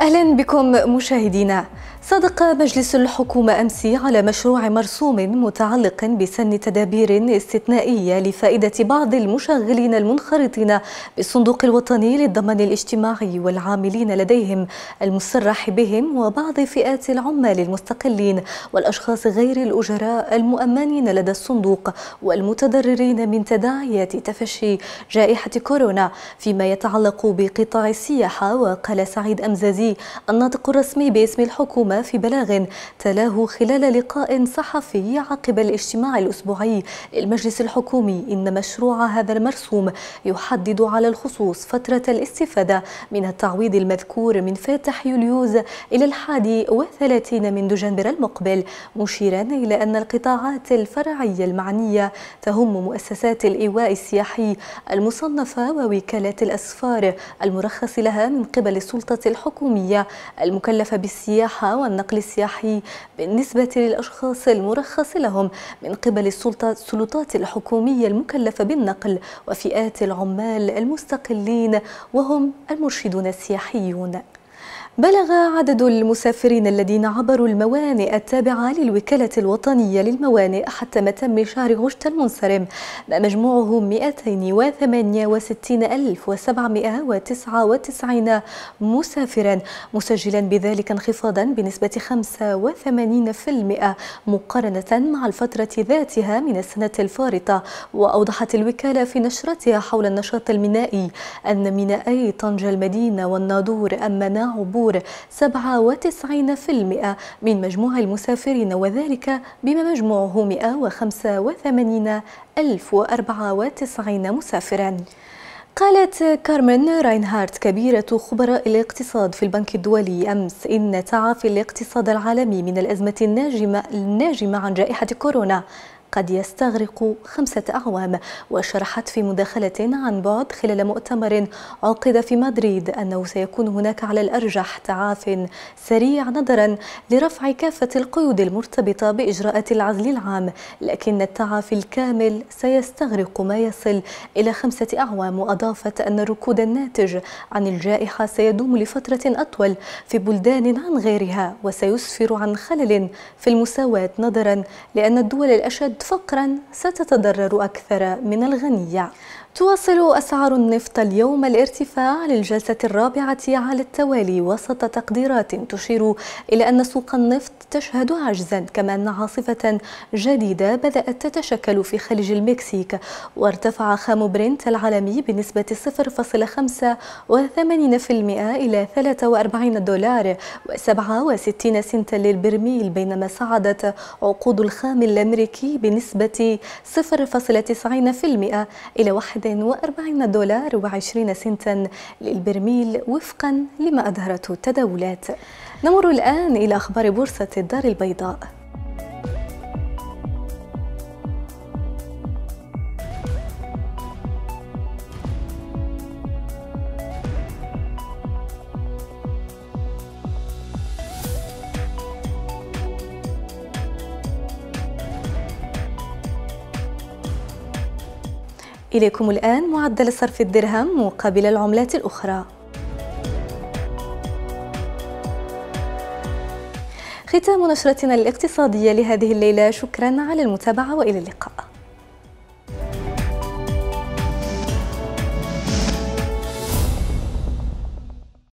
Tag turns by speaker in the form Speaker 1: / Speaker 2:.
Speaker 1: أهلا بكم مشاهدينا صدق مجلس الحكومة أمس على مشروع مرسوم متعلق بسن تدابير استثنائية لفائدة بعض المشغلين المنخرطين بالصندوق الوطني للضمان الاجتماعي والعاملين لديهم المصرح بهم وبعض فئات العمال المستقلين والأشخاص غير الأجراء المؤمنين لدى الصندوق والمتضررين من تداعيات تفشي جائحة كورونا فيما يتعلق بقطاع السياحة وقال سعيد أمزازي الناطق الرسمي باسم الحكومة اليوم في بلاغ تلاه خلال لقاء صحفي عقب الاجتماع الأسبوعي للمجلس الحكومي إن مشروع هذا المرسوم يحدد على الخصوص فترة الاستفادة من التعويض المذكور من فاتح يوليوز إلى الحادي وثلاثين من دجنبر المقبل مشيرا إلى أن القطاعات الفرعية المعنية تهم مؤسسات الإيواء السياحي المصنفة ووكالات الأسفار المرخص لها من قبل السلطة الحكومية المكلفة بالسياحة والنقل السياحي بالنسبة للأشخاص المرخص لهم من قبل السلطات الحكومية المكلفة بالنقل وفئات العمال المستقلين وهم المرشدون السياحيون بلغ عدد المسافرين الذين عبروا الموانئ التابعة للوكالة الوطنية للموانئ حتى متم شهر غشت المنصرم ما مجموعه 268799 مسافرا مسجلا بذلك انخفاضا بنسبة 85% مقارنة مع الفترة ذاتها من السنة الفارطة وأوضحت الوكالة في نشرتها حول النشاط المينائي أن مينائي طنجة المدينة والناظور أمنا عبور الحضور 97% من مجموع المسافرين وذلك بما مجموعه 185,094 مسافراً قالت كارمن راينهارت كبيرة خبراء الاقتصاد في البنك الدولي أمس إن تعافي الاقتصاد العالمي من الأزمة الناجمة, الناجمة عن جائحة كورونا قد يستغرق خمسة أعوام وشرحت في مداخلة عن بعد خلال مؤتمر عقد في مدريد أنه سيكون هناك على الأرجح تعاف سريع نظرا لرفع كافة القيود المرتبطة بإجراءات العزل العام لكن التعافي الكامل سيستغرق ما يصل إلى خمسة أعوام وأضافت أن الركود الناتج عن الجائحة سيدوم لفترة أطول في بلدان عن غيرها وسيسفر عن خلل في المساواة نظرا لأن الدول الأشد فقرا ستتضرر أكثر من الغنية تواصل أسعار النفط اليوم الارتفاع للجلسة الرابعة على التوالي وسط تقديرات تشير إلى أن سوق النفط تشهد عجزا كما أن عاصفة جديدة بدأت تتشكل في خليج المكسيك وارتفع خام برنت العالمي بنسبة 0.85% إلى 43 دولار و67 سنتا للبرميل بينما صعدت عقود الخام الأمريكي بنسبة 0.90% إلى 1 41 دولار و20 سنتا للبرميل وفقا لما أظهرته التداولات نمر الآن إلى أخبار بورصة الدار البيضاء إليكم الآن معدل صرف الدرهم مقابل العملات الأخرى ختام نشرتنا الاقتصادية لهذه الليلة شكرا على المتابعة وإلى اللقاء